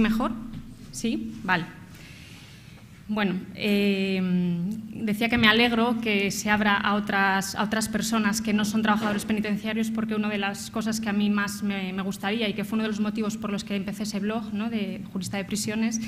mejor? ¿Sí? Vale. Bueno, eh, decía que me alegro que se abra a otras, otras personas que no son trabajadores penitenciarios porque una de las cosas que a mí más me, gustaría y que fue uno de los motivos por los que empecé ese blog de jurista de prisiones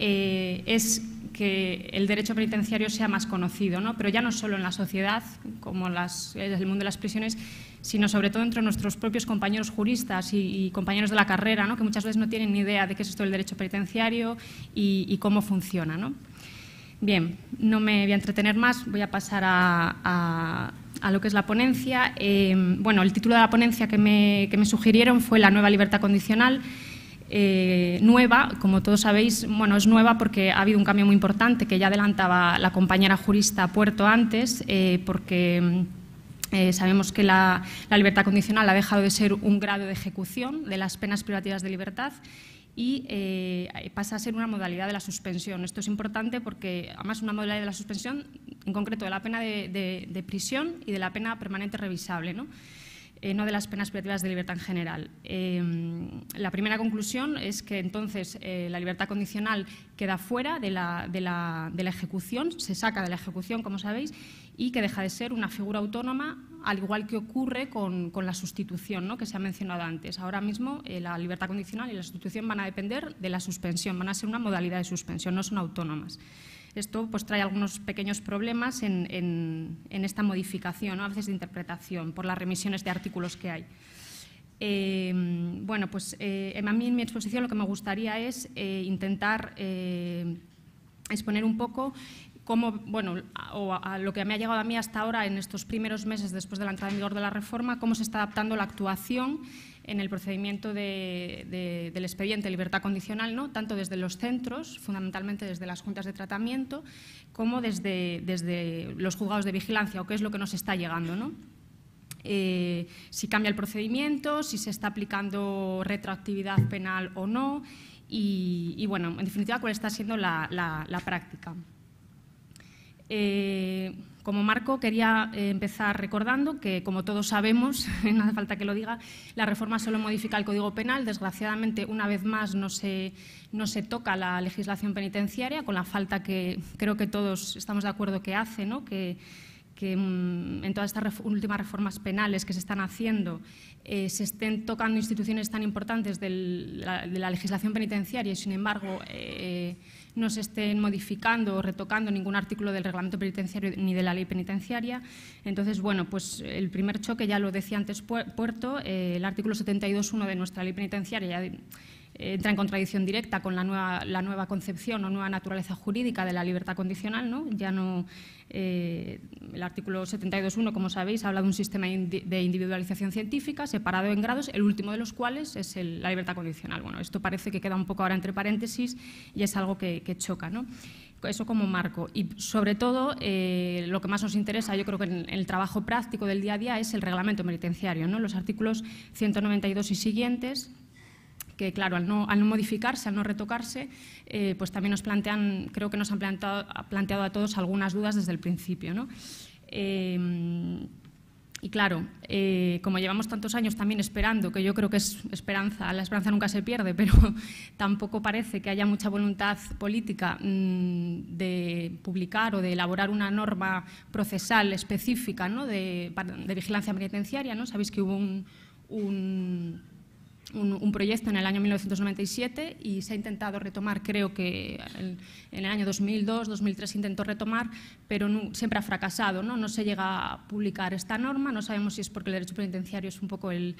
eh, es que el derecho penitenciario sea más conocido, pero ya no solo en la sociedad, como las, el mundo de las prisiones, sino sobre todo entre nuestros propios compañeros juristas y, compañeros de la carrera, ¿no? que muchas veces no tienen ni idea de qué es esto del derecho penitenciario y, cómo funciona. ¿no? Bien, no me voy a entretener más, voy a pasar a, a, lo que es la ponencia. Eh, bueno, el título de la ponencia que me, que me sugirieron fue La nueva libertad condicional eh, nueva, como todos sabéis, bueno, es nueva porque ha habido un cambio muy importante que ya adelantaba la compañera jurista Puerto antes, eh, porque mm, eh, sabemos que la, libertad condicional ha dejado de ser un grado de ejecución de las penas privativas de libertad y eh, pasa a ser una modalidad de la suspensión. Esto es importante porque, además, una modalidad de la suspensión, en concreto de la pena de, de prisión y de la pena permanente revisable. ¿no? Eh, no de las penas privativas de libertad en general. Eh, la primera conclusión es que entonces eh, la libertad condicional queda fuera de la, ejecución, se saca de la ejecución, como sabéis, y que deja de ser una figura autónoma, al igual que ocurre con, la sustitución, ¿no? que se ha mencionado antes. Ahora mismo la libertad condicional y la sustitución van a depender de la suspensión, van a ser una modalidad de suspensión, no son autónomas. Esto pues, trae algunos pequeños problemas en, esta modificación, ¿no? a veces de interpretación, por las remisiones de artículos que hay. Eh, bueno, pues eh, a mí en mi exposición lo que me gustaría es eh, intentar exponer un poco bueno, o lo que me ha llegado a mí hasta ahora en estos primeros meses después de la entrada en vigor de la reforma, cómo se está adaptando la actuación en el procedimiento del expediente de libertad condicional, tanto desde los centros, fundamentalmente desde las juntas de tratamiento, como desde, los juzgados de vigilancia, o qué es lo que nos está llegando. Eh, si cambia el procedimiento, si se está aplicando retroactividad penal o no, y, bueno, en definitiva, cuál está siendo la práctica. Eh, como marco, quería eh, empezar recordando que, como todos sabemos, no hace falta que lo diga, la reforma solo modifica el Código Penal. Desgraciadamente, una vez más, no se, toca la legislación penitenciaria, con la falta que creo que todos estamos de acuerdo que hace, que, mm, en todas estas últimas reformas penales que se están haciendo eh, se estén tocando instituciones tan importantes de la legislación penitenciaria y, sin embargo, no se estén modificando o retocando ningún artículo del reglamento penitenciario ni de la ley penitenciaria. Entonces, bueno, pues el primer choque, ya lo decía antes Puerto, eh, el artículo 72.1 de nuestra ley penitenciaria ya entra en contradicción directa con la nueva, concepción o nueva naturaleza jurídica de la libertad condicional. ¿no? Ya no, eh, el artículo 72.1, como sabéis, habla de un sistema de individualización científica separado en grados, el último de los cuales es la libertad condicional. Bueno, esto parece que queda un poco ahora entre paréntesis y es algo que, choca. ¿no? Eso como marco. Y sobre todo, eh, lo que más nos interesa, yo creo que en el trabajo práctico del día a día, es el reglamento meritenciario. los artículos 192 y siguientes que claro, al no, modificarse, al no retocarse, eh, pues también nos plantean, creo que nos han planteado, planteado a todos algunas dudas desde el principio. Eh, y claro, eh, como llevamos tantos años también esperando, que yo creo que es esperanza, la esperanza nunca se pierde, pero tampoco parece que haya mucha voluntad política mm, de publicar o de elaborar una norma procesal específica ¿no? de, vigilancia penitenciaria. ¿no? Sabéis que hubo un un, proyecto en el año 1997 y se ha intentado retomar, creo que en, el año 2002, 2003 se intentó retomar, pero siempre ha fracasado, ¿no? no se llega a publicar esta norma, no sabemos si es porque el derecho penitenciario es un poco el,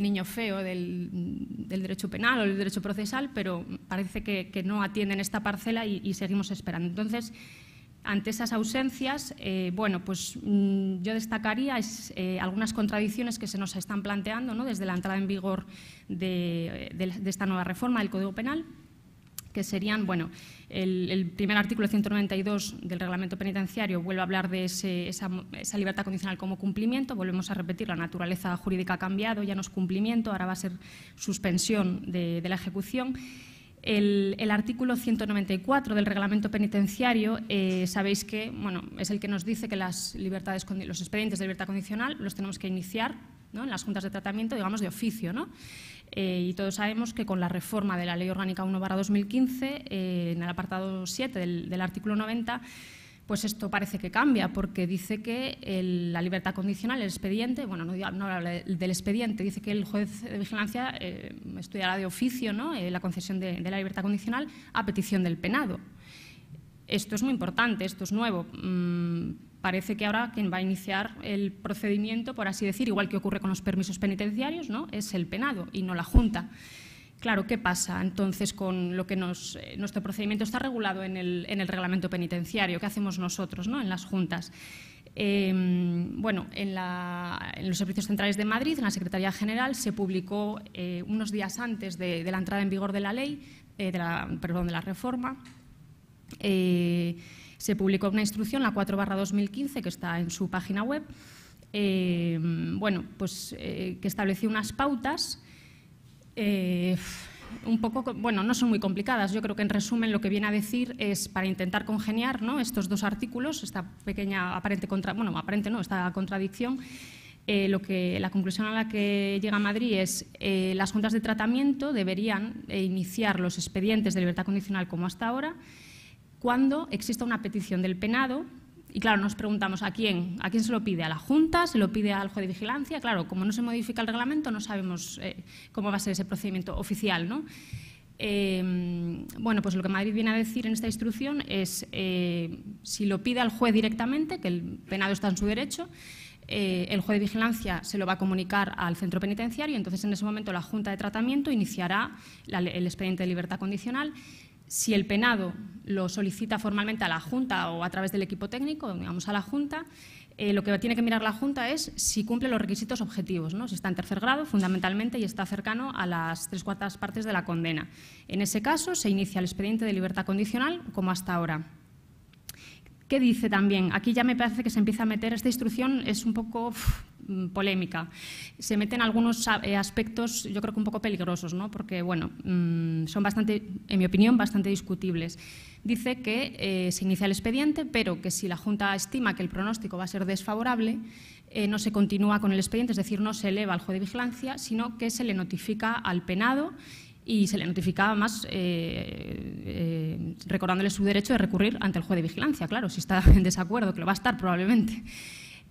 niño feo del, del, derecho penal o del derecho procesal, pero parece que, no atienden esta parcela y, y seguimos esperando. Entonces, ante esas ausencias, eh, bueno, pues mm, yo destacaría eh, algunas contradicciones que se nos están planteando ¿no? desde la entrada en vigor de, eh, esta nueva reforma del Código Penal que serían, bueno, el, primer artículo 192 del reglamento penitenciario vuelve a hablar de esa, libertad condicional como cumplimiento, volvemos a repetir, la naturaleza jurídica ha cambiado, ya no es cumplimiento, ahora va a ser suspensión de la ejecución el, artículo 194 del reglamento penitenciario, eh, sabéis que bueno, es el que nos dice que los expedientes de libertad condicional los tenemos que iniciar en las juntas de tratamiento, digamos, de oficio. ¿no? Eh, y todos sabemos que con la reforma de la Ley Orgánica 1-2015, eh, en el apartado 7 del, del artículo 90, pues esto parece que cambia, porque dice que la libertad condicional, el expediente, bueno, no, habla del expediente, dice que el juez de vigilancia eh, estudiará de oficio ¿no? Eh, la concesión de, la libertad condicional a petición del penado. Esto es muy importante, esto es nuevo. Mm, parece que ahora quien va a iniciar el procedimiento, por así decir, igual que ocurre con los permisos penitenciarios, ¿no? es el penado y no la Junta. Claro, ¿qué pasa entonces con lo que eh, nuestro procedimiento está regulado en el, reglamento penitenciario? ¿Qué hacemos nosotros ¿no? en las juntas? Em, bueno, en, los servicios centrales de Madrid, en la Secretaría General, se publicó eh, unos días antes de, la entrada en vigor de la ley, eh, de la, perdón, de la reforma, se publicó una instrucción, la 4 2015, que está en su página web, em, bueno, pues, que estableció unas pautas eh, un poco, bueno, no son muy complicadas. Yo creo que en resumen lo que viene a decir es para intentar congeniar ¿no? estos dos artículos, esta pequeña aparente contra, bueno, aparente no, esta contradicción. Eh, lo que, la conclusión a la que llega Madrid es que eh, las juntas de tratamiento deberían iniciar los expedientes de libertad condicional como hasta ahora cuando exista una petición del penado y claro, nos preguntamos a quién, a quién se lo pide, a la Junta, se lo pide al juez de vigilancia. Claro, como no se modifica el reglamento, no sabemos eh, cómo va a ser ese procedimiento oficial, ¿no? Em, bueno, pues lo que Madrid viene a decir en esta instrucción es eh, si lo pide al juez directamente, que el penado está en su derecho, eh, el juez de vigilancia se lo va a comunicar al centro penitenciario, entonces en ese momento la Junta de Tratamiento iniciará el expediente de libertad condicional si el penado lo solicita formalmente a la Junta o a través del equipo técnico, digamos a la Junta, eh, lo que tiene que mirar la Junta es si cumple los requisitos objetivos, ¿no? si está en tercer grado fundamentalmente y está cercano a las tres cuartas partes de la condena. En ese caso se inicia el expediente de libertad condicional como hasta ahora. ¿Qué dice también? Aquí ya me parece que se empieza a meter, esta instrucción es un poco Mm, polémica. Se meten algunos eh, aspectos, yo creo que un poco peligrosos, ¿no? porque bueno, mm, son bastante, en mi opinión, bastante discutibles. Dice que eh, se inicia el expediente, pero que si la Junta estima que el pronóstico va a ser desfavorable, eh, no se continúa con el expediente, es decir, no se eleva al juez de vigilancia, sino que se le notifica al penado y se le notifica más recordándole su derecho de recurrir ante el juez de vigilancia, claro, si está en desacuerdo, que lo va a estar probablemente.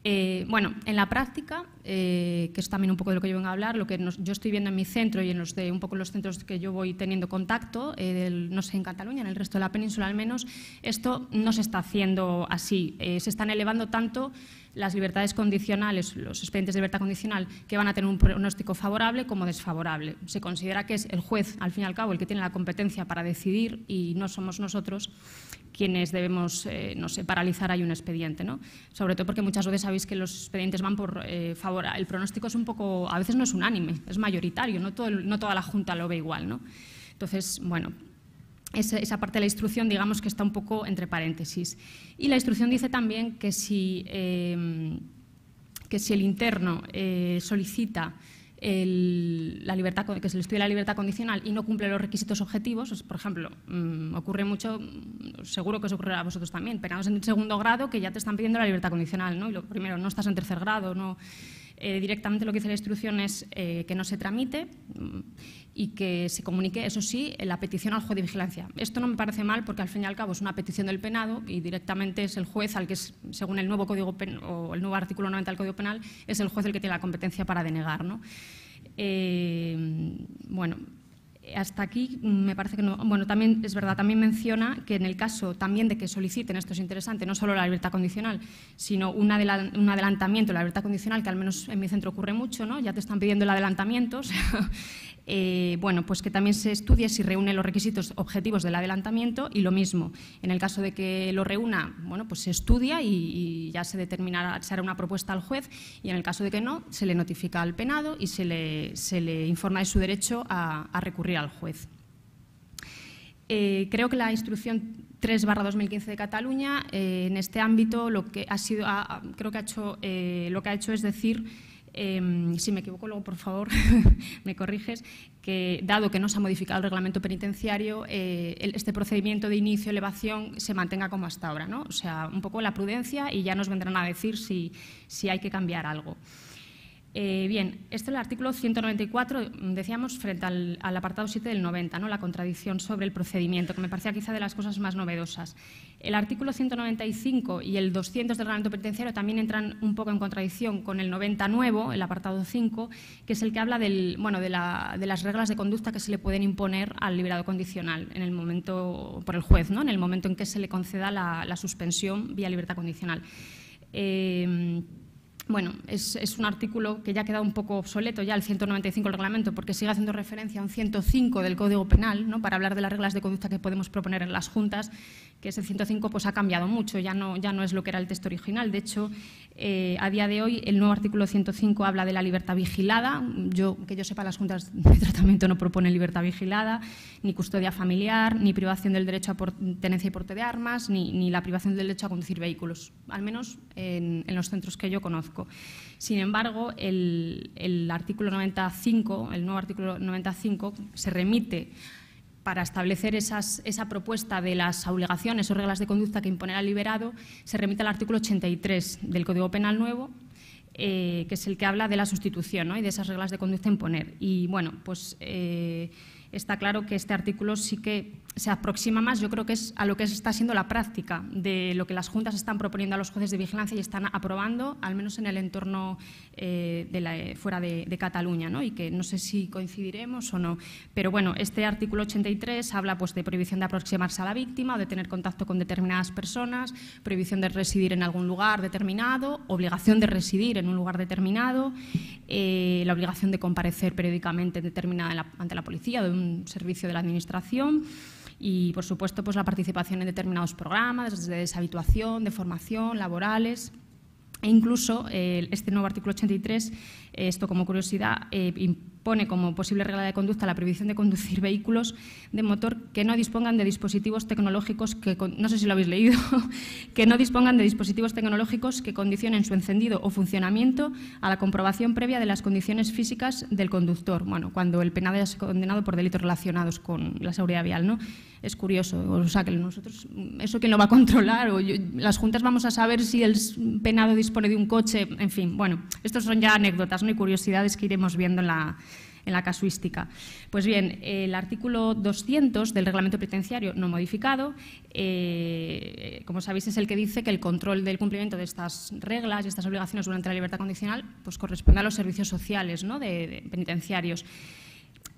Eh, bueno, en la práctica, eh, que es también un poco de lo que yo vengo a hablar, lo que yo estoy viendo en mi centro y en los de un poco los centros que yo voy teniendo contacto, eh, no sé, en Cataluña, en el resto de la península al menos, esto no se está haciendo así. se están elevando tanto las libertades condicionales, los expedientes de libertad condicional, que van a tener un pronóstico favorable como desfavorable. Se considera que es el juez, al fin y al cabo, el que tiene la competencia para decidir y no somos nosotros quienes debemos, eh, paralizar hay un expediente, ¿no? Sobre todo porque muchas veces sabéis que los expedientes van por eh, favor, el pronóstico es un poco, a veces no es unánime, es mayoritario, no, toda la Junta lo ve igual, Entonces, bueno, esa, parte de la instrucción, digamos que está un poco entre paréntesis. Y la instrucción dice también que si, em, que si el interno eh, solicita la libertad, que se le estudia la libertad condicional y no cumple los requisitos objetivos, pues, por ejemplo, mm, ocurre mucho, mm, seguro que os ocurrirá a vosotros también, pegados en el segundo grado que ya te están pidiendo la libertad condicional, ¿no? Y lo primero, no estás en tercer grado, no... Eh, directamente lo que dice la instrucción es eh, que no se tramite mm, y que se comunique, eso sí, la petición al juez de vigilancia. Esto no me parece mal porque al fin y al cabo es una petición del penado y directamente es el juez al que, según el nuevo, código o el nuevo artículo 90 del Código Penal, es el juez el que tiene la competencia para denegar. Eh, bueno, hasta aquí me parece que no. Bueno, también es verdad, también menciona que en el caso también de que soliciten, esto es interesante, no solo la libertad condicional, sino un, adelantamiento, la libertad condicional, que al menos en mi centro ocurre mucho, ¿no? Ya te están pidiendo el adelantamiento, eh, bueno, pues que también se estudie si reúne los requisitos objetivos del adelantamiento y lo mismo, en el caso de que lo reúna, bueno, pues se estudia y, ya se determinará, se hará una propuesta al juez y en el caso de que no, se le notifica al penado y se le, informa de su derecho a, recurrir al juez. Eh, creo que la instrucción 3 2015 de Cataluña eh, en este ámbito lo que ha sido, creo que ha hecho, lo que ha hecho es decir Em, si me equivoco luego, por favor, me corriges, que dado que no se ha modificado el reglamento penitenciario, eh, este procedimiento de inicio, elevación, se mantenga como hasta ahora. ¿no? O sea, un poco la prudencia y ya nos vendrán a decir si hay que cambiar algo. Eh, bien, este es el artículo 194, decíamos, frente al, apartado 7 del 90, ¿no? la contradicción sobre el procedimiento, que me parecía quizá de las cosas más novedosas. El artículo 195 y el 200 del reglamento penitenciario también entran un poco en contradicción con el 90 nuevo, el apartado 5, que es el que habla de, las reglas de conducta que se le pueden imponer al liberado condicional en el momento, por el juez, en el momento en que se le conceda la, suspensión vía libertad condicional. Eh, bueno, es, un artículo que ya ha quedado un poco obsoleto, ya el 195 del reglamento, porque sigue haciendo referencia a un 105 del Código Penal, ¿no? para hablar de las reglas de conducta que podemos proponer en las juntas, que ese 105, pues ha cambiado mucho, ya no, ya no es lo que era el texto original. De hecho, eh, a día de hoy el nuevo artículo 105 habla de la libertad vigilada. Yo, que yo sepa, las juntas de tratamiento no proponen libertad vigilada, ni custodia familiar, ni privación del derecho a tenencia y porte de armas, ni, la privación del derecho a conducir vehículos, al menos en, los centros que yo conozco. Sin embargo, el, el artículo 95, el nuevo artículo 95, se remite para establecer esas, esa propuesta de las obligaciones o reglas de conducta que imponerá al liberado, se remite al artículo 83 del Código Penal Nuevo, eh, que es el que habla de la sustitución y de esas reglas de conducta imponer. Y bueno, pues eh, está claro que este artículo sí que se aproxima más, yo creo que es a lo que está siendo la práctica de lo que las juntas están proponiendo a los jueces de vigilancia y están aprobando, al menos en el entorno eh, eh, fuera de, Cataluña, ¿no? y que no sé si coincidiremos o no. Pero bueno, este artículo 83 habla pues, de prohibición de aproximarse a la víctima o de tener contacto con determinadas personas, prohibición de residir en algún lugar determinado, obligación de residir en un lugar determinado, eh, la obligación de comparecer periódicamente determinada ante la policía o de un servicio de la Administración y, por supuesto, pues la participación en determinados programas desde deshabituación, de formación, laborales. E incluso eh, este nuevo artículo 83, eh, esto como curiosidad, eh, pone como posible regla de conducta la prohibición de conducir vehículos de motor que no dispongan de dispositivos tecnológicos que, no sé si lo habéis leído, que no dispongan de dispositivos tecnológicos que condicionen su encendido o funcionamiento a la comprobación previa de las condiciones físicas del conductor, bueno, cuando el penado ya es condenado por delitos relacionados con la seguridad vial, ¿no? Es curioso, o sea, que nosotros, ¿eso quién lo va a controlar? O las juntas vamos a saber si el penado dispone de un coche, en fin, bueno, estos son ya anécdotas ¿no? y curiosidades que iremos viendo en la, en la casuística. Pues bien, el artículo 200 del reglamento penitenciario no modificado, eh, como sabéis, es el que dice que el control del cumplimiento de estas reglas y estas obligaciones durante la libertad condicional pues, corresponde a los servicios sociales ¿no? de, penitenciarios.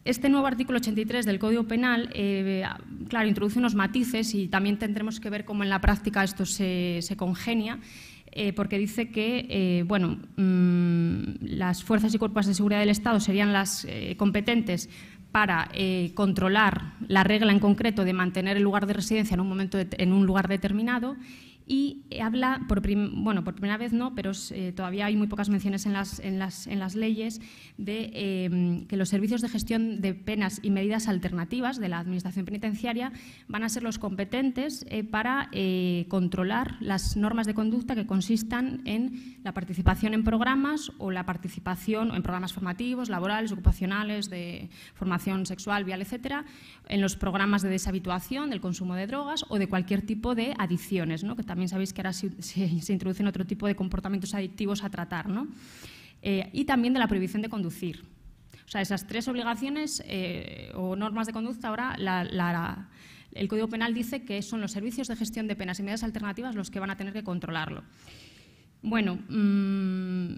Este nuevo artículo 83 del Código Penal, eh, claro, introduce unos matices y también tendremos que ver cómo en la práctica esto se, se congenia. Eh, porque dice que eh, bueno, mm, las fuerzas y cuerpos de seguridad del Estado serían las eh, competentes para controlar la regla en concreto de mantener el lugar de residencia en un, momento en un lugar determinado y eh, habla, por bueno, por primera vez no, pero eh, todavía hay muy pocas menciones en las, las, en las leyes, de em, que los servicios de gestión de penas y medidas alternativas de la Administración Penitenciaria van a ser los competentes eh, para controlar las normas de conducta que consistan en la participación en programas o la participación en programas formativos, laborales, ocupacionales, de formación sexual, vial, etcétera, en los programas de deshabituación, del consumo de drogas o de cualquier tipo de adicciones, ¿no? también sabéis que ahora se, introducen otro tipo de comportamientos adictivos a tratar, ¿no? Eh, y también de la prohibición de conducir. O sea, esas tres obligaciones eh, o normas de conducta ahora el Código Penal dice que son los servicios de gestión de penas y medidas alternativas los que van a tener que controlarlo. Bueno, mm,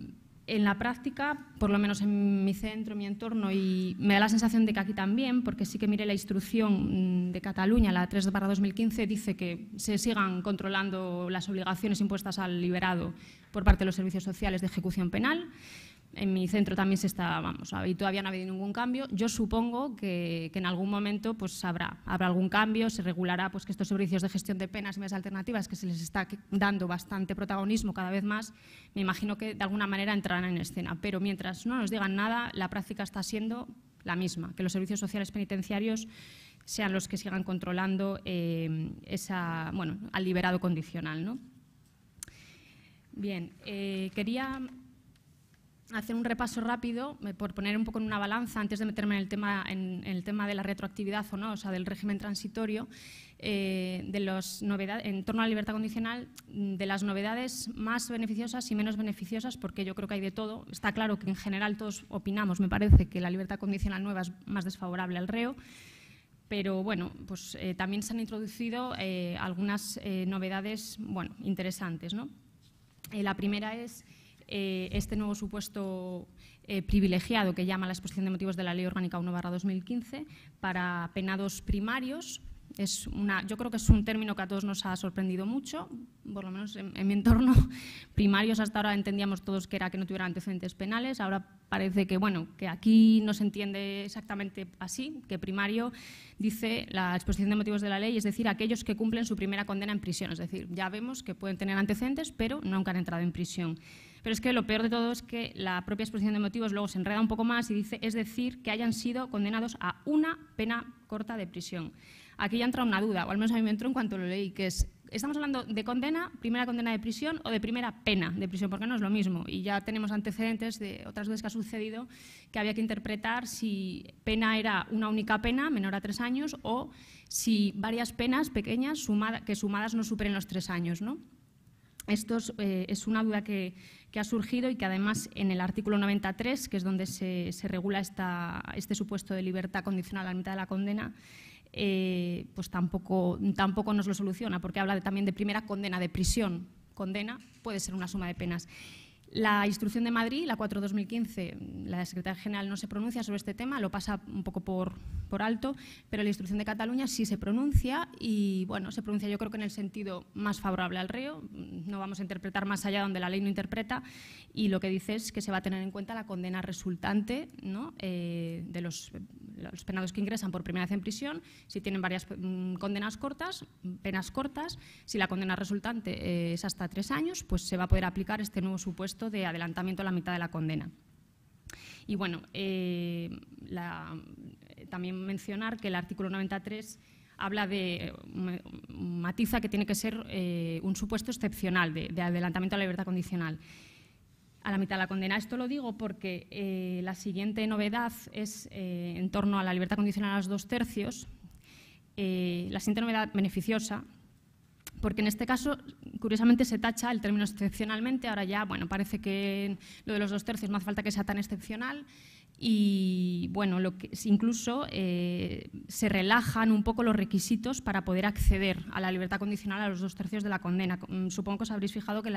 en la práctica, por lo menos en mi centro, mi entorno, y me da la sensación de que aquí también, porque sí que mire la instrucción mm, de Cataluña, la 3-2015, dice que se sigan controlando las obligaciones impuestas al liberado por parte de los servicios sociales de ejecución penal, en mi centro también se está, vamos, y todavía no ha habido ningún cambio. Yo supongo que, en algún momento pues habrá, algún cambio, se regulará pues que estos servicios de gestión de penas y medidas alternativas que se les está dando bastante protagonismo cada vez más, me imagino que de alguna manera entrarán en escena. Pero mientras no nos digan nada, la práctica está siendo la misma, que los servicios sociales penitenciarios sean los que sigan controlando eh, esa, bueno, al liberado condicional, Bien, eh, quería hacer un repaso rápido, eh, por poner un poco en una balanza antes de meterme en el tema, el tema de la retroactividad o no, o sea, del régimen transitorio, eh, de los novedades, en torno a la libertad condicional, de las novedades más beneficiosas y menos beneficiosas, porque yo creo que hay de todo. Está claro que en general todos opinamos, me parece, que la libertad condicional nueva es más desfavorable al reo. Pero bueno, pues eh, también se han introducido algunas novedades interesantes. ¿no? la primera es eh, este nuevo supuesto eh, privilegiado que llama la exposición de motivos de la Ley Orgánica 1-2015 para penados primarios es una, yo creo que es un término que a todos nos ha sorprendido mucho, por lo menos en, mi entorno primarios hasta ahora entendíamos todos que era que no tuvieran antecedentes penales, ahora parece que, bueno, que aquí no se entiende exactamente así, que primario dice la exposición de motivos de la ley, es decir, aquellos que cumplen su primera condena en prisión, es decir, ya vemos que pueden tener antecedentes, pero nunca han entrado en prisión. Pero es que lo peor de todo es que la propia exposición de motivos luego se enreda un poco más y dice, es decir, que hayan sido condenados a una pena corta de prisión aquí ya entra una duda, o al menos a mí me entró en cuanto lo leí, que es, estamos hablando de condena, primera condena de prisión o de primera pena de prisión, porque no es lo mismo. Y ya tenemos antecedentes de otras veces que ha sucedido que había que interpretar si pena era una única pena, menor a tres años, o si varias penas pequeñas que sumadas no superen los tres años, Esto eh, es, una duda que, ha surgido y que además en el artículo 93, que es donde se, regula este supuesto de libertad condicional a la mitad de la condena, eh, pues tampoco, tampoco nos lo soluciona, porque habla también de primera condena de prisión. Condena puede ser una suma de penas. La instrucción de Madrid, la 4-2015, la secretaria general no se pronuncia sobre este tema, lo pasa un poco por, alto, pero la instrucción de Cataluña sí se pronuncia y, bueno, se pronuncia yo creo que en el sentido más favorable al reo, no vamos a interpretar más allá donde la ley no interpreta y lo que dice es que se va a tener en cuenta la condena resultante eh, de los, penados que ingresan por primera vez en prisión, si tienen varias mm, condenas cortas, penas cortas, si la condena resultante eh, es hasta tres años, pues se va a poder aplicar este nuevo supuesto de adelantamiento a la mitad de la condena. Y bueno, eh, eh, también mencionar que el artículo 93 habla de, matiza que tiene que ser eh, un supuesto excepcional de, adelantamiento a la libertad condicional. A la mitad de la condena. Esto lo digo porque la siguiente novedad es en torno a la libertad condicional a los dos tercios. la siguiente novedad beneficiosa porque en este caso, curiosamente, se tacha el término excepcionalmente, ahora ya, bueno, parece que lo de los dos tercios no hace falta que sea tan excepcional, y bueno, lo incluso eh, se relajan un poco los requisitos para poder acceder a la libertad condicional a los dos tercios de la condena. Mm, supongo que os habréis fijado que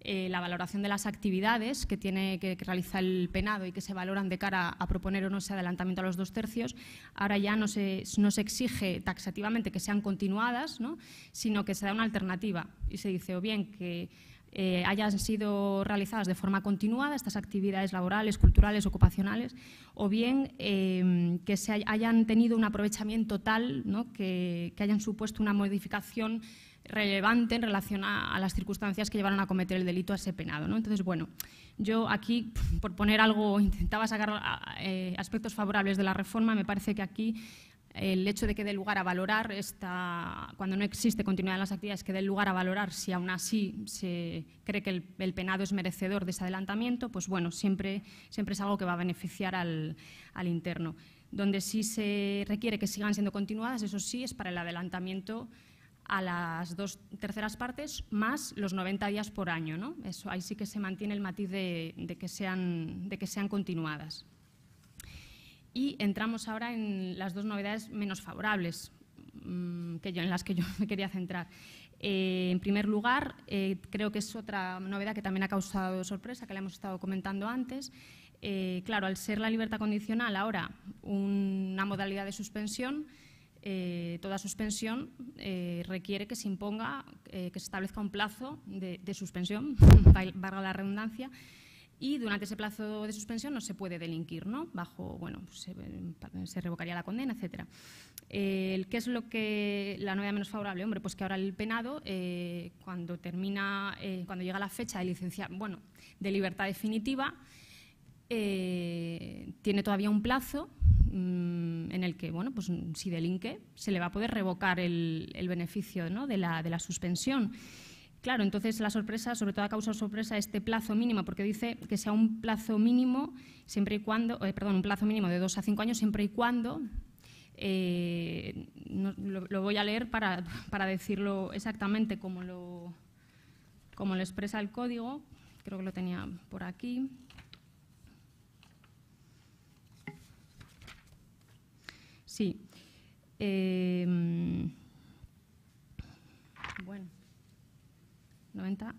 eh, la valoración de las actividades que tiene que, realizar el penado y que se valoran de cara a proponer o no ese adelantamiento a los dos tercios, ahora ya no se, exige taxativamente que sean continuadas, ¿no? sino que se da una alternativa y se dice o bien que eh, hayan sido realizadas de forma continuada estas actividades laborales, culturales, ocupacionales, o bien em, que se hayan tenido un aprovechamiento tal que, hayan supuesto una modificación relevante en relación a, las circunstancias que llevaron a cometer el delito a ese penado. Entonces, bueno, yo aquí, por poner algo, intentaba sacar eh, aspectos favorables de la reforma, me parece que aquí el hecho de que dé lugar a valorar, esta, cuando no existe continuidad en las actividades, que dé lugar a valorar si aún así se cree que el, penado es merecedor de ese adelantamiento, pues bueno, siempre, siempre es algo que va a beneficiar al, interno. Donde sí se requiere que sigan siendo continuadas, eso sí, es para el adelantamiento a las dos terceras partes más los 90 días por año. ¿no? Eso, ahí sí que se mantiene el matiz de que, sean, de que sean continuadas. Y entramos ahora en las dos novedades menos favorables mm, que yo, en las que yo me quería centrar. Eh, en primer lugar, eh, creo que es otra novedad que también ha causado sorpresa, que la hemos estado comentando antes. Eh, claro, al ser la libertad condicional ahora una modalidad de suspensión, toda suspensión requiere que se imponga, que se establezca un plazo de, de suspensión, valga la redundancia, y durante ese plazo de suspensión no se puede delinquir, ¿no? Bajo, bueno, pues eh, se, revocaría la condena, etcétera. Eh, ¿Qué es lo que la novedad menos favorable? Hombre, pues que ahora el penado, eh, cuando termina, cuando llega la fecha de licenciar, bueno, de libertad definitiva, tiene todavía un plazo mm, en el que, bueno, pues si delinque, se le va a poder revocar el, beneficio de, la, de la suspensión. Claro, entonces la sorpresa, sobre todo ha causado sorpresa este plazo mínimo, porque dice que sea un plazo mínimo siempre y cuando, eh, perdón, un plazo mínimo de dos a cinco años siempre y cuando, eh, lo, voy a leer para, decirlo exactamente como lo, como lo expresa el código, creo que lo tenía por aquí. Sí. Eh, bueno. 90,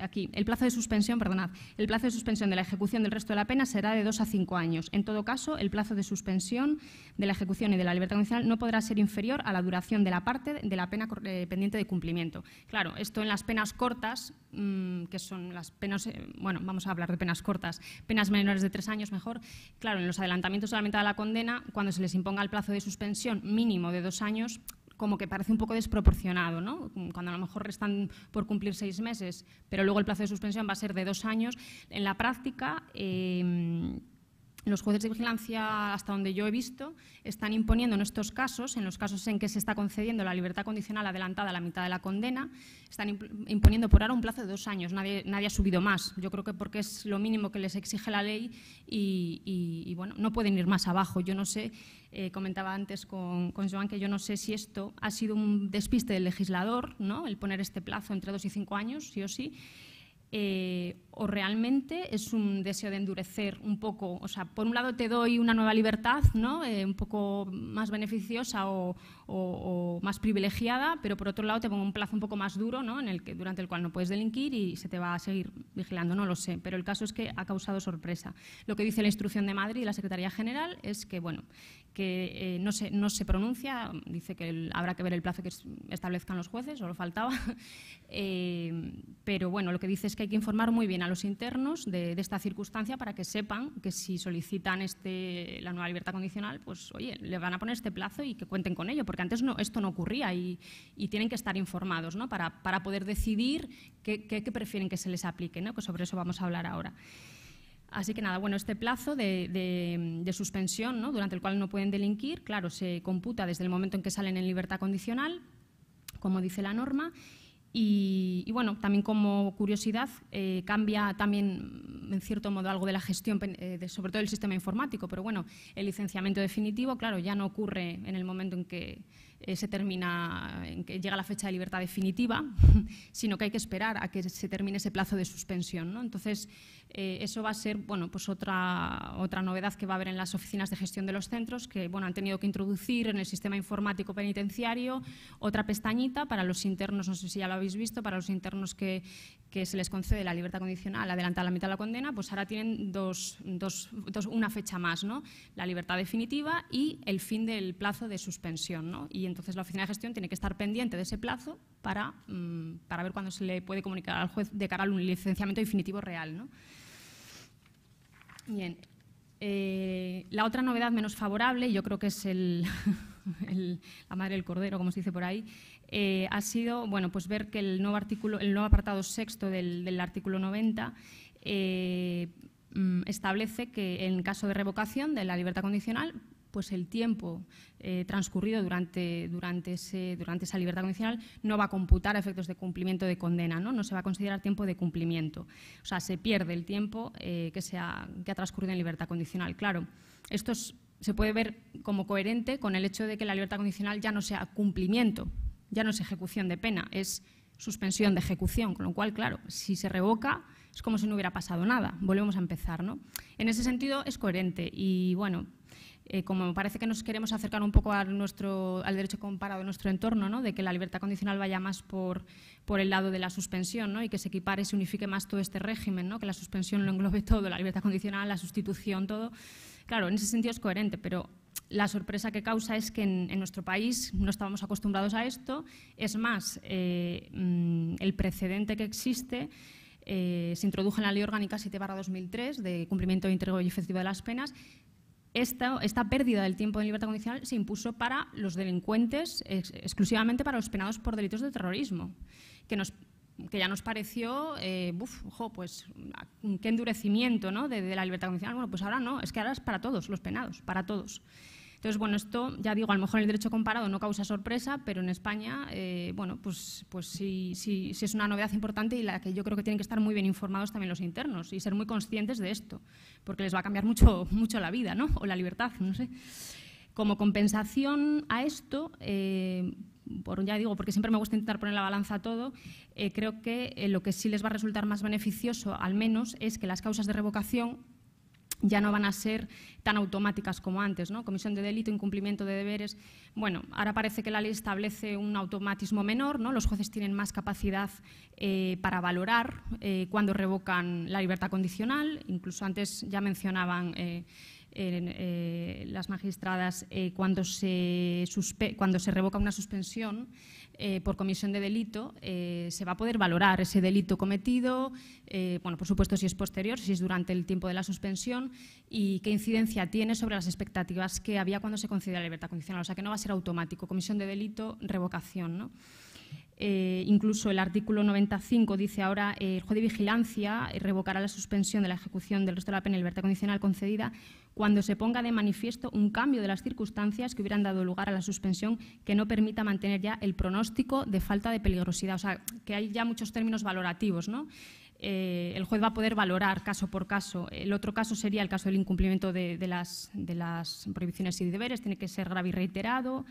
aquí, el plazo de suspensión, perdonad, el plazo de suspensión de la ejecución del resto de la pena será de dos a cinco años. En todo caso, el plazo de suspensión de la ejecución y de la libertad condicional no podrá ser inferior a la duración de la parte de la pena eh, pendiente de cumplimiento. Claro, esto en las penas cortas, mm, que son las penas, eh, bueno, vamos a hablar de penas cortas, penas menores de tres años mejor, claro, en los adelantamientos solamente a de la condena, cuando se les imponga el plazo de suspensión mínimo de dos años, como que parece un poco desproporcionado, ¿no? cuando a lo mejor restan por cumplir seis meses, pero luego el plazo de suspensión va a ser de dos años. En la práctica, eh, los jueces de vigilancia, hasta donde yo he visto, están imponiendo en estos casos, en los casos en que se está concediendo la libertad condicional adelantada a la mitad de la condena, están imponiendo por ahora un plazo de dos años. Nadie, nadie ha subido más. Yo creo que porque es lo mínimo que les exige la ley y, bueno, no pueden ir más abajo. Yo no sé, eh, comentaba antes con, con, Joan que yo no sé si esto ha sido un despiste del legislador, ¿no? el poner este plazo entre dos y cinco años, sí o sí eh, o realmente es un deseo de endurecer un poco. O sea, por un lado te doy una nueva libertad, ¿no? Eh, un poco más beneficiosa o, más privilegiada, pero por otro lado te pongo un plazo un poco más duro, ¿no? En el que, durante el cual no puedes delinquir y se te va a seguir vigilando, no lo sé. Pero el caso es que ha causado sorpresa. Lo que dice la instrucción de Madrid y la Secretaría General es que, bueno, que eh, no, se, no se pronuncia, dice que habrá que ver el plazo que establezcan los jueces, o lo faltaba, pero bueno, lo que dice es que hay que informar muy bien a los internos de, esta circunstancia para que sepan que si solicitan este, la nueva libertad condicional, pues oye, le van a poner este plazo y que cuenten con ello, porque antes esto no ocurría y, tienen que estar informados para, para, poder decidir qué, prefieren que se les aplique, que sobre eso vamos a hablar ahora. Así que nada, bueno, este plazo de, suspensión, durante el cual no pueden delinquir, claro, se computa desde el momento en que salen en libertad condicional, como dice la norma, y, bueno, también como curiosidad, eh, cambia también en cierto modo algo de la gestión, eh, sobre todo del sistema informático, pero bueno, el licenciamiento definitivo, claro, ya no ocurre en el momento en que eh, se termina, en que llega la fecha de libertad definitiva, sino que hay que esperar a que se termine ese plazo de suspensión. ¿no? Entonces, eh, eso va a ser bueno, pues otra, otra novedad que va a haber en las oficinas de gestión de los centros, que bueno, han tenido que introducir en el sistema informático penitenciario otra pestañita para los internos, no sé si ya lo habéis visto, para los internos que, se les concede la libertad condicional adelantada la mitad de la condena, pues ahora tienen dos, una fecha más, ¿no? la libertad definitiva y el fin del plazo de suspensión. ¿no? entonces la oficina de gestión tiene que estar pendiente de ese plazo para, mm, ver cuándo se le puede comunicar al juez de cara a un licenciamiento definitivo real. Bien. Eh, la otra novedad menos favorable, yo creo que es el, la madre del cordero, como se dice por ahí, eh, ha sido bueno, pues ver que el nuevo, artículo, el nuevo apartado sexto del, artículo 90 eh, mm, establece que en caso de revocación de la libertad condicional pues el tiempo eh, transcurrido durante, durante, ese, durante esa libertad condicional no va a computar efectos de cumplimiento de condena, ¿no? no se va a considerar tiempo de cumplimiento. O sea, se pierde el tiempo eh, que, se ha, que ha transcurrido en libertad condicional. Claro, esto se puede ver como coherente con el hecho de que la libertad condicional ya no sea cumplimiento, ya no es ejecución de pena, es suspensión de ejecución, con lo cual, claro, si se revoca es como si no hubiera pasado nada, volvemos a empezar, ¿no? En ese sentido es coherente y, bueno, eh, como parece que nos queremos acercar un poco al derecho comparado de nuestro entorno, de que la libertad condicional vaya más por, el lado de la suspensión y que se equipare y se unifique más todo este régimen, que la suspensión lo englobe todo, la libertad condicional, la sustitución, todo. Claro, en ese sentido es coherente, pero la sorpresa que causa es que en, nuestro país no estábamos acostumbrados a esto. Es más, eh, mm, el precedente que existe eh, se introdujo en la Ley Orgánica 7-2003 de cumplimiento íntegro y efectivo de las penas esta, pérdida del tiempo de libertad condicional se impuso para los delincuentes, exclusivamente para los penados por delitos de terrorismo, que, nos, que ya nos pareció, eh, pues qué endurecimiento ¿no? de la libertad condicional. Bueno, pues ahora no, es que ahora es para todos los penados, para todos. Entonces, bueno, esto, ya digo, a lo mejor el derecho comparado no causa sorpresa, pero en España, eh, bueno, pues, pues sí, sí, sí, es una novedad importante y la que yo creo que tienen que estar muy bien informados también los internos y ser muy conscientes de esto, porque les va a cambiar mucho, mucho la vida, ¿no? O la libertad, no sé. Como compensación a esto, eh, por, ya digo, porque siempre me gusta intentar poner la balanza todo, eh, creo que lo que sí les va a resultar más beneficioso, al menos, es que las causas de revocación ya no van a ser tan automáticas como antes, ¿no? Comisión de delito, incumplimiento de deberes. Bueno, ahora parece que la ley establece un automatismo menor, ¿no? Los jueces tienen más capacidad eh, para valorar eh, cuando revocan la libertad condicional. Incluso antes ya mencionaban eh, eh, las magistradas eh, cuando, se cuando se revoca una suspensión eh, por comisión de delito, se va a poder valorar ese delito cometido, bueno, por supuesto si es posterior, si es durante el tiempo de la suspensión y qué incidencia tiene sobre las expectativas que había cuando se concedía la libertad condicional. O sea que no va a ser automático, comisión de delito, revocación. incluso el artículo 95 dice ahora el juez de vigilancia revocará la suspensión de la ejecución del resto de la pena y libertad condicional concedida cuando se ponga de manifiesto un cambio de las circunstancias que hubieran dado lugar a la suspensión que no permita mantener ya el pronóstico de falta de peligrosidad. O sea, que hay ya muchos términos valorativos, ¿no? Eh, el juez va a poder valorar caso por caso. El otro caso sería el caso del incumplimiento de las prohibiciones y deberes, tiene que ser grave y reiterado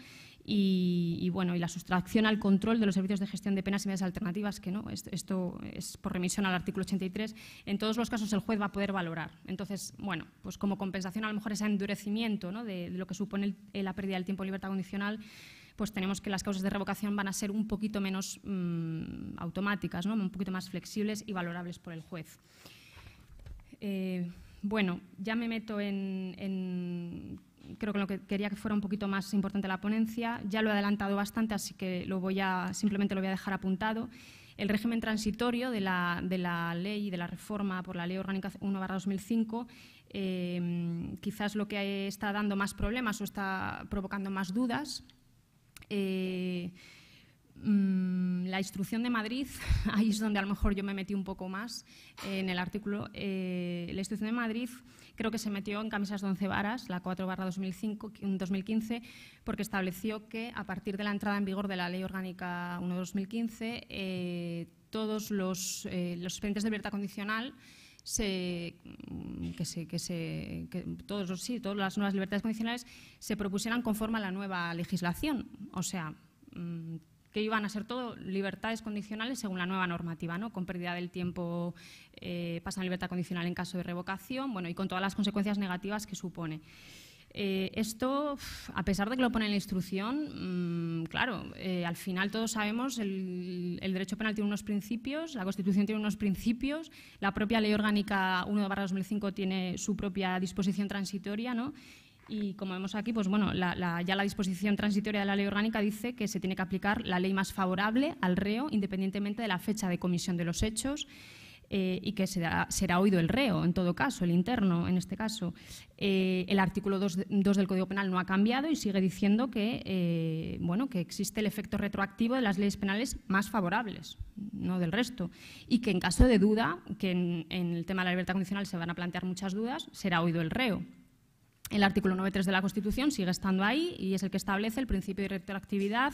y, bueno, y la sustracción al control de los servicios de gestión de penas y medidas alternativas, que no, esto, es por remisión al artículo 83, en todos los casos el juez va a poder valorar. Entonces, bueno, pues como compensación a lo mejor ese endurecimiento ¿no? de, lo que supone eh, la pérdida del tiempo de libertad condicional, pues tenemos que las causas de revocación van a ser un poquito menos mm, automáticas, ¿no? un poquito más flexibles y valorables por el juez. Eh, bueno, ya me meto en creo que lo que quería que fuera un poquito más importante la ponencia. Ya lo he adelantado bastante, así que lo voy simplemente lo voy a dejar apuntado. El régimen transitorio de la, de la ley, de la reforma por la Ley Orgánica 1-2005, eh, quizás lo que está dando más problemas o está provocando más dudas. Eh, mm, la instrucción de Madrid, ahí es donde a lo mejor yo me metí un poco más eh, en el artículo, la instrucción de Madrid creo que se metió en camisas de once varas, la 4 barra 2015, porque estableció que a partir de la entrada en vigor de la Ley Orgánica 1 de 2015, todos eh, los, expedientes de libertad condicional se, mm, que, se, todos, sí, todas las nuevas libertades condicionales se propusieran conforme a la nueva legislación. O sea, mm, que iban a ser todo libertades condicionales según la nueva normativa, ¿no? con pérdida del tiempo eh, pasan libertad condicional en caso de revocación bueno, y con todas las consecuencias negativas que supone. Eh, esto, a pesar de que lo pone en la instrucción, mm, claro, eh, al final todos sabemos, el, el, derecho penal tiene unos principios, la Constitución tiene unos principios, la propia Ley Orgánica 1 2005 tiene su propia disposición transitoria, ¿no? Y como vemos aquí, pues bueno, ya la disposición transitoria de la ley orgánica dice que se tiene que aplicar la ley más favorable al reo, independientemente de la fecha de comisión de los hechos. Eh, y que será, oído el reo, en todo caso, el interno, en este caso. Eh, el artículo 2, del Código Penal no ha cambiado y sigue diciendo que, eh, bueno, que existe el efecto retroactivo de las leyes penales más favorables, no del resto. Y que en caso de duda, que en el tema de la libertad condicional se van a plantear muchas dudas, será oído el reo. El artículo 9.3 de la Constitución sigue estando ahí y es el que establece el principio de retroactividad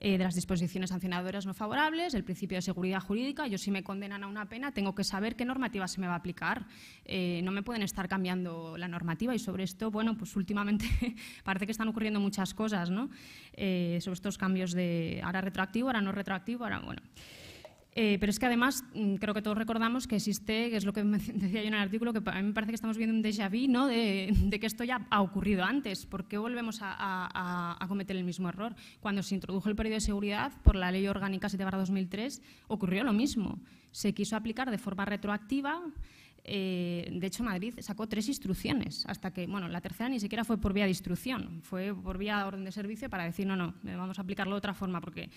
eh, de las disposiciones sancionadoras no favorables, el principio de seguridad jurídica. Yo si me condenan a una pena tengo que saber qué normativa se me va a aplicar. Eh, no me pueden estar cambiando la normativa y sobre esto, bueno, pues últimamente parece que están ocurriendo muchas cosas, ¿no? Eh, sobre estos cambios de ahora retroactivo, ahora no retroactivo, ahora bueno. Eh, pero es que además mm, creo que todos recordamos que existe, que es lo que decía yo en el artículo, que a mí me parece que estamos viendo un déjà vu ¿no? de, que esto ya ha ocurrido antes. ¿Por qué volvemos a, cometer el mismo error? Cuando se introdujo el periodo de seguridad por la Ley Orgánica 7-2003 ocurrió lo mismo. Se quiso aplicar de forma retroactiva. Eh, de hecho, Madrid sacó tres instrucciones hasta que, bueno, la tercera ni siquiera fue por vía de instrucción, fue por vía de orden de servicio para decir, no, no, vamos a aplicarlo de otra forma porque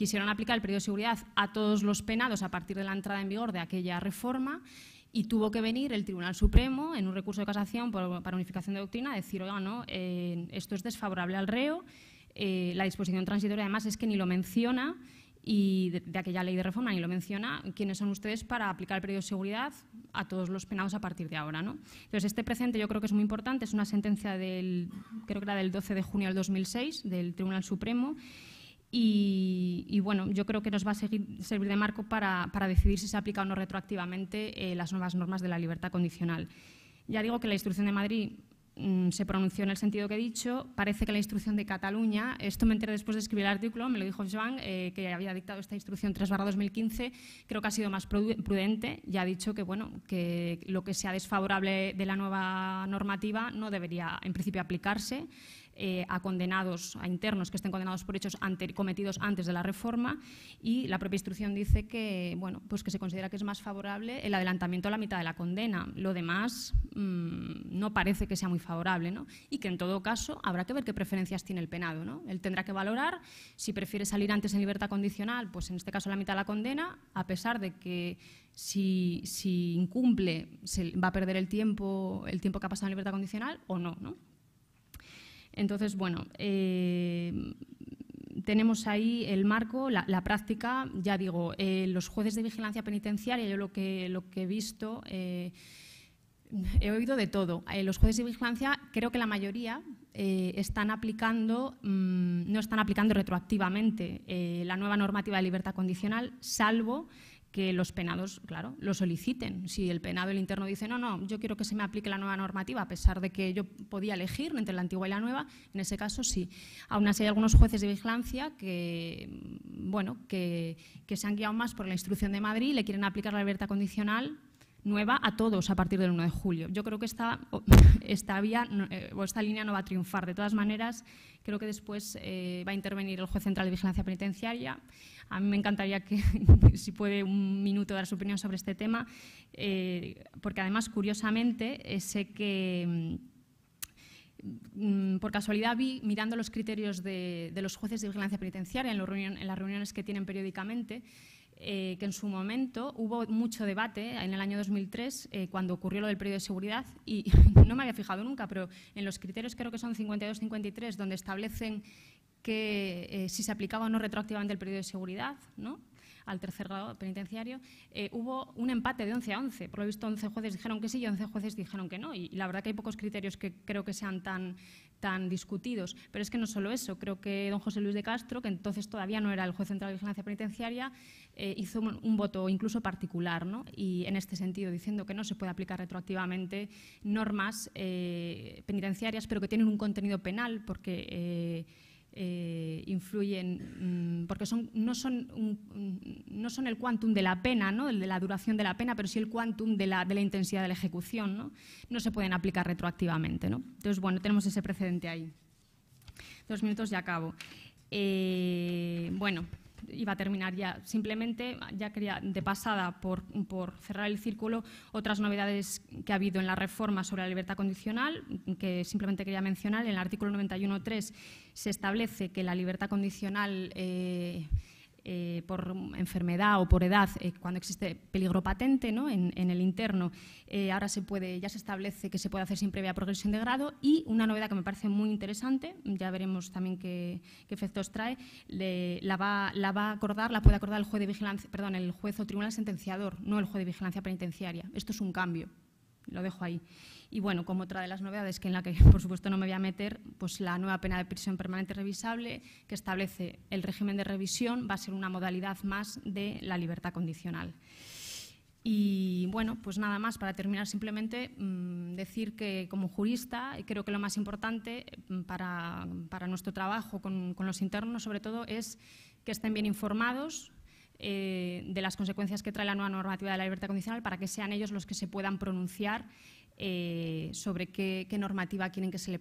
quisieron aplicar el periodo de seguridad a todos los penados a partir de la entrada en vigor de aquella reforma y tuvo que venir el Tribunal Supremo en un recurso de casación para unificación de doctrina a decir, oiga, no, eh, esto es desfavorable al reo, eh, la disposición transitoria además es que ni lo menciona y de, aquella ley de reforma ni lo menciona, quiénes son ustedes para aplicar el periodo de seguridad a todos los penados a partir de ahora. ¿no? Entonces, este presente yo creo que es muy importante, es una sentencia del, creo que era del 12 de junio del 2006 del Tribunal Supremo y, bueno, yo creo que nos va a servir de marco para, decidir si se aplica o no retroactivamente eh, las nuevas normas de la libertad condicional. Ya digo que la instrucción de Madrid mm, se pronunció en el sentido que he dicho. Parece que la instrucción de Cataluña, esto me enteré después de escribir el artículo, me lo dijo Joan, eh, que había dictado esta instrucción 3-2015, creo que ha sido más prudente. Ya ha dicho que, bueno, que lo que sea desfavorable de la nueva normativa no debería, en principio, aplicarse eh, a condenados, a internos que estén condenados por hechos cometidos antes de la reforma y la propia instrucción dice que, bueno, pues que se considera que es más favorable el adelantamiento a la mitad de la condena. Lo demás mm, no parece que sea muy favorable y que en todo caso habrá que ver qué preferencias tiene el penado. ¿no? Él tendrá que valorar si prefiere salir antes en libertad condicional, pues en este caso la mitad de la condena, a pesar de que si, incumple se va a perder el tiempo, el tiempo que ha pasado en libertad condicional o no. ¿no? Entonces, bueno, eh, tenemos ahí el marco, la, práctica, ya digo, eh, los jueces de vigilancia penitenciaria, yo lo que, lo que he visto, eh, he oído de todo. los jueces de vigilancia, creo que la mayoría están aplicando, mm, no están aplicando retroactivamente la nueva normativa de libertad condicional, salvo que los penados, claro, lo soliciten. Si el penado, el interno, dice, no, no, yo quiero que se me aplique la nueva normativa, a pesar de que yo podía elegir entre la antigua y la nueva, en ese caso sí. Aún así hay algunos jueces de vigilancia que, bueno, que, se han guiado más por la instrucción de Madrid y le quieren aplicar la libertad condicional nueva a todos a partir del 1 de julio. Yo creo que esta, esta vía eh, esta línea no va a triunfar. De todas maneras, Creo que después eh, va a intervenir el juez central de vigilancia penitenciaria. A mí me encantaría que, si puede, un minuto dar su opinión sobre este tema, eh, porque además, curiosamente, eh, sé que mm, por casualidad vi, mirando los criterios de, los jueces de vigilancia penitenciaria en las reuniones que tienen periódicamente, eh, que en su momento hubo mucho debate en el año 2003 eh, cuando ocurrió lo del periodo de seguridad y no me había fijado nunca, pero en los criterios creo que son 52-53 donde establecen que eh, si se aplicaba o no retroactivamente el periodo de seguridad, ¿no? al tercer grado penitenciario, eh, hubo un empate de 11 a 11. Por lo visto, 11 jueces dijeron que sí y 11 jueces dijeron que no. Y, la verdad que hay pocos criterios que creo que sean tan, discutidos. Pero es que no solo eso, creo que don José Luis de Castro, que entonces todavía no era el juez central de vigilancia penitenciaria, eh, hizo un, voto incluso particular, ¿no? y en este sentido, diciendo que no se puede aplicar retroactivamente normas eh, penitenciarias, pero que tienen un contenido penal, porque eh, influyen, mm, porque no, son el quantum de la pena, ¿no? de la duración de la pena, pero sí el quantum de la, intensidad de la ejecución. ¿no? no se pueden aplicar retroactivamente. Entonces, bueno, tenemos ese precedente ahí. Dos minutos y acabo. Eh, bueno, iba a terminar ya. Simplemente, ya quería de pasada, por, por, cerrar el círculo, otras novedades que ha habido en la reforma sobre la libertad condicional, que simplemente quería mencionar. En el artículo 91.3 se establece que la libertad condicional eh, eh, por enfermedad o por edad, eh, cuando existe peligro patente ¿no? en, el interno, eh, ahora se puede, ya se establece que se puede hacer sin previa progresión de grado y una novedad que me parece muy interesante, ya veremos también qué, qué efectos trae, la, va, la, va, a acordar, la puede acordar el juez de vigilancia, perdón, el juez o tribunal sentenciador, no el juez de vigilancia penitenciaria. Esto es un cambio lo dejo ahí. Y bueno, como otra de las novedades que en la que por supuesto no me voy a meter, pues la nueva pena de prisión permanente revisable que establece el régimen de revisión va a ser una modalidad más de la libertad condicional. Y bueno, pues nada más, para terminar simplemente mm, decir que como jurista creo que lo más importante mm, para, nuestro trabajo con, con los internos sobre todo es que estén bien informados, eh, de las consecuencias que trae la nueva normativa de la libertad condicional para que sean ellos los que se puedan pronunciar eh, sobre qué, normativa quieren que se,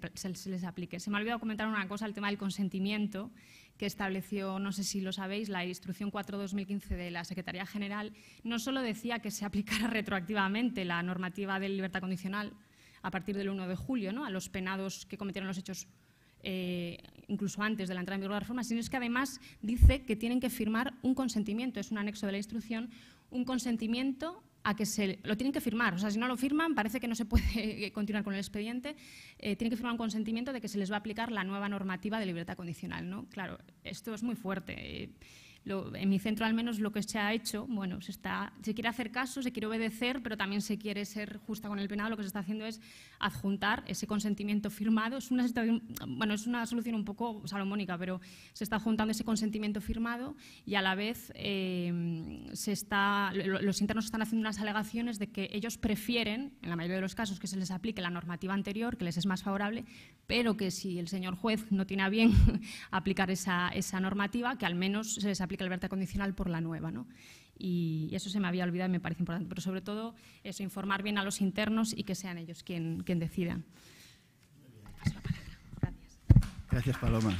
les aplique. Se me ha olvidado comentar una cosa, el tema del consentimiento que estableció, no sé si lo sabéis, la Instrucción 4-2015 de la Secretaría General, no solo decía que se aplicara retroactivamente la normativa de libertad condicional a partir del 1 de julio ¿no? a los penados que cometieron los hechos eh, incluso antes de la entrada en vigor de la reforma, sino es que además dice que tienen que firmar un consentimiento, es un anexo de la instrucción, un consentimiento a que se lo tienen que firmar. O sea, si no lo firman, parece que no se puede eh, continuar con el expediente. Eh, tienen que firmar un consentimiento de que se les va a aplicar la nueva normativa de libertad condicional. ¿no? Claro, esto es muy fuerte en mi centro al menos lo que se ha hecho, bueno, se, está, se quiere hacer caso, se quiere obedecer, pero también se quiere ser justa con el penado. Lo que se está haciendo es adjuntar ese consentimiento firmado. Es una, bueno, es una solución un poco salomónica, pero se está adjuntando ese consentimiento firmado y a la vez eh, se está, los internos están haciendo unas alegaciones de que ellos prefieren, en la mayoría de los casos, que se les aplique la normativa anterior, que les es más favorable, pero que si el señor juez no tiene a bien aplicar esa, esa normativa, que al menos se les aplique el libertad condicional por la nueva. ¿no? Y eso se me había olvidado y me parece importante. Pero sobre todo, eso, informar bien a los internos y que sean ellos quien, quien decidan. Gracias. Gracias, Paloma.